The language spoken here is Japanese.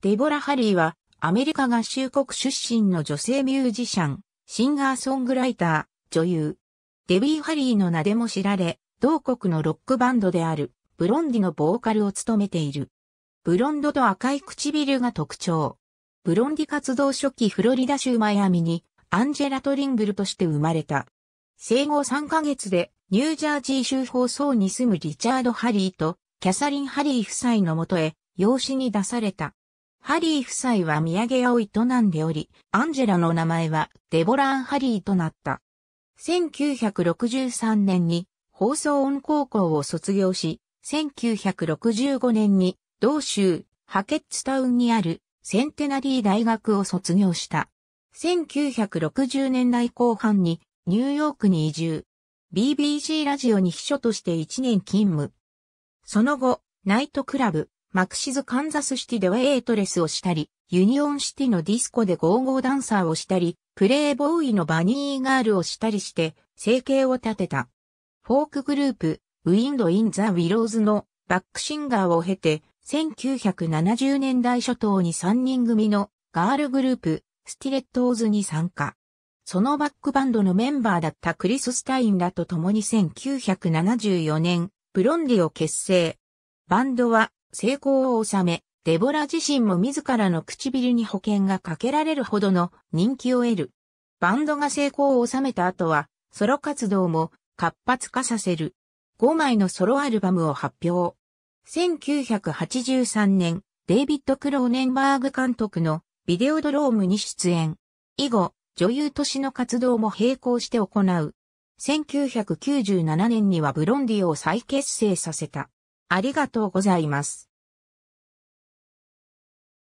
デボラ・ハリーは、アメリカ合衆国出身の女性ミュージシャン、シンガーソングライター、女優。デビー・ハリーの名でも知られ、同国のロックバンドである、ブロンディのボーカルを務めている。ブロンドと赤い唇が特徴。ブロンディ活動初期フロリダ州マイアミに、アンジェラ・トリングルとして生まれた。生後3ヶ月で、ニュージャージー州放送に住むリチャード・ハリーと、キャサリン・ハリー夫妻のもとへ、養子に出された。ハリー夫妻は土産屋を営んでおり、アンジェラの名前はデボラン・ハリーとなった。1963年に放送音高校を卒業し、1965年に同州ハケッツタウンにあるセンテナリー大学を卒業した。1960年代後半にニューヨークに移住。BBC ラジオに秘書として1年勤務。その後、ナイトクラブ、マクシズカンザスシティではエイトレスをしたり、ユニオンシティのディスコでゴーゴーダンサーをしたり、プレイボーイのバニーガールをしたりして、生計を立てた。フォークグループ、ウィンド・イン・ザ・ウィローズのバックシンガーを経て、1970年代初頭に3人組のガールグループ、スティレットーズに参加。そのバックバンドのメンバーだったクリス・スタインらと共に1974年、ブロンディを結成。バンドは成功を収め、デボラ自身も自らの唇に保険がかけられるほどの人気を得る。バンドが成功を収めた後は、ソロ活動も活発化させる。5枚のソロアルバムを発表。1983年、デイビッド・クローネンバーグ監督のビデオドロームに出演。以後、女優としの活動も並行して行う。1997年にはブロンディを再結成させた。ありがとうございます。